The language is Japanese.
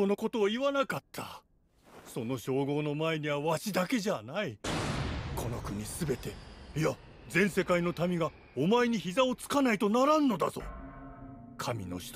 人のことを言わなかったその称号の前にはわしだけじゃないこの国全ていや全世界の民がお前に膝をつかないとならんのだぞ神の一